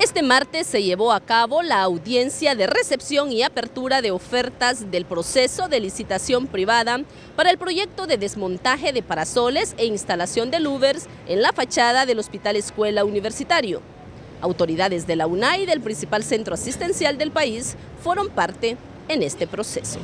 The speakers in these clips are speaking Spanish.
Este martes se llevó a cabo la audiencia de recepción y apertura de ofertas del proceso de licitación privada para el proyecto de desmontaje de parasoles e instalación de louvers en la fachada del Hospital Escuela Universitario. Autoridades de la UNAI y del principal centro asistencial del país fueron parte en este proceso.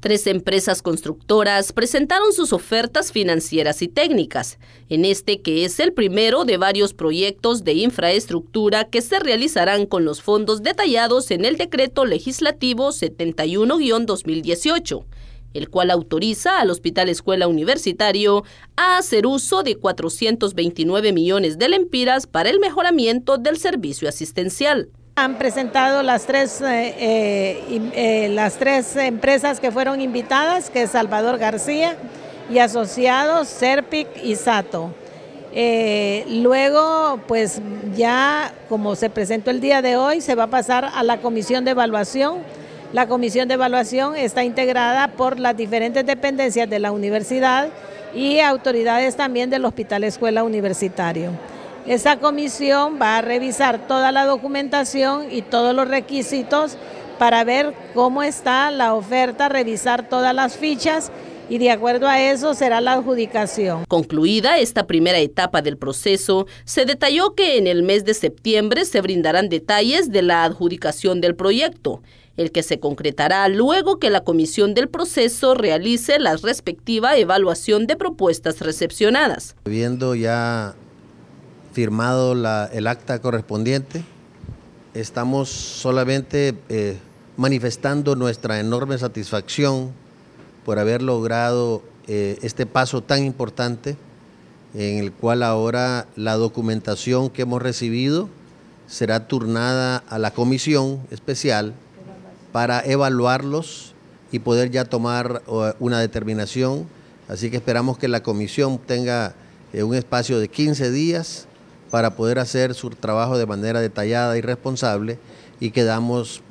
Tres empresas constructoras presentaron sus ofertas financieras y técnicas, en este que es el primero de varios proyectos de infraestructura que se realizarán con los fondos detallados en el decreto legislativo 71-2018 el cual autoriza al Hospital Escuela Universitario a hacer uso de 429 millones de lempiras para el mejoramiento del servicio asistencial. Han presentado las tres, eh, eh, eh, las tres empresas que fueron invitadas, que es Salvador García y asociados Serpic y Sato. luego, pues ya como se presentó el día de hoy, se va a pasar a la comisión de evaluación. La comisión de evaluación está integrada por las diferentes dependencias de la universidad y autoridades también del Hospital Escuela Universitario. Esa comisión va a revisar toda la documentación y todos los requisitos para ver cómo está la oferta, revisar todas las fichas y de acuerdo a eso será la adjudicación. Concluida esta primera etapa del proceso, se detalló que en el mes de septiembre se brindarán detalles de la adjudicación del proyecto, el que se concretará luego que la comisión del proceso realice la respectiva evaluación de propuestas recepcionadas. Viendo ya firmado el acta correspondiente. Estamos solamente eh, manifestando nuestra enorme satisfacción por haber logrado eh, este paso tan importante en el cual ahora la documentación que hemos recibido será turnada a la comisión especial para evaluarlos y poder ya tomar una determinación. Así que esperamos que la comisión tenga eh, un espacio de 15 días para poder hacer su trabajo de manera detallada y responsable y que,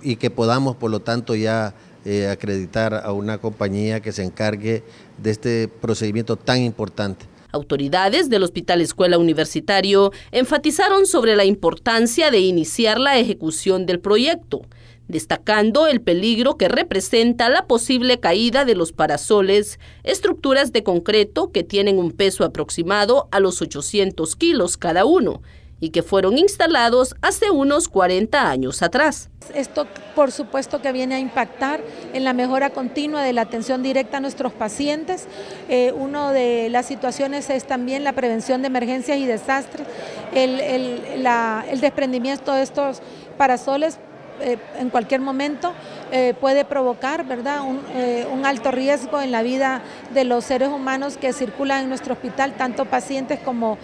y que podamos, por lo tanto, ya eh, acreditar a una compañía que se encargue de este procedimiento tan importante. Autoridades del Hospital Escuela Universitario enfatizaron sobre la importancia de iniciar la ejecución del proyecto, destacando el peligro que representa la posible caída de los parasoles, estructuras de concreto que tienen un peso aproximado a los 800 kilos cada uno, y que fueron instalados hace unos 40 años atrás. Esto, por supuesto, que viene a impactar en la mejora continua de la atención directa a nuestros pacientes. Eh, una de las situaciones es también la prevención de emergencias y desastres, el desprendimiento de estos parasoles eh, en cualquier momento eh, puede provocar ¿verdad? Eh, un, alto riesgo en la vida de los seres humanos que circulan en nuestro hospital, tanto pacientes como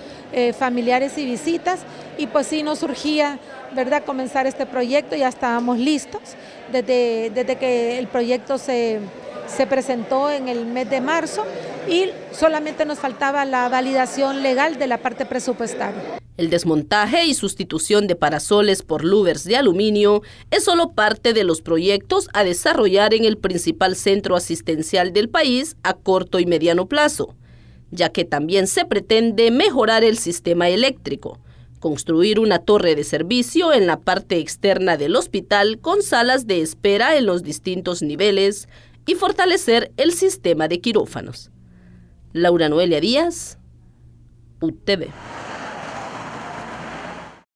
familiares y visitas. Y pues sí nos surgía ¿verdad? comenzar este proyecto, ya estábamos listos desde, desde que el proyecto se, se presentó en el mes de marzo y solamente nos faltaba la validación legal de la parte presupuestaria. El desmontaje y sustitución de parasoles por louvers de aluminio es solo parte de los proyectos a desarrollar en el principal centro asistencial del país a corto y mediano plazo, ya que también se pretende mejorar el sistema eléctrico, construir una torre de servicio en la parte externa del hospital con salas de espera en los distintos niveles y fortalecer el sistema de quirófanos. Laura Noelia Díaz, UTV.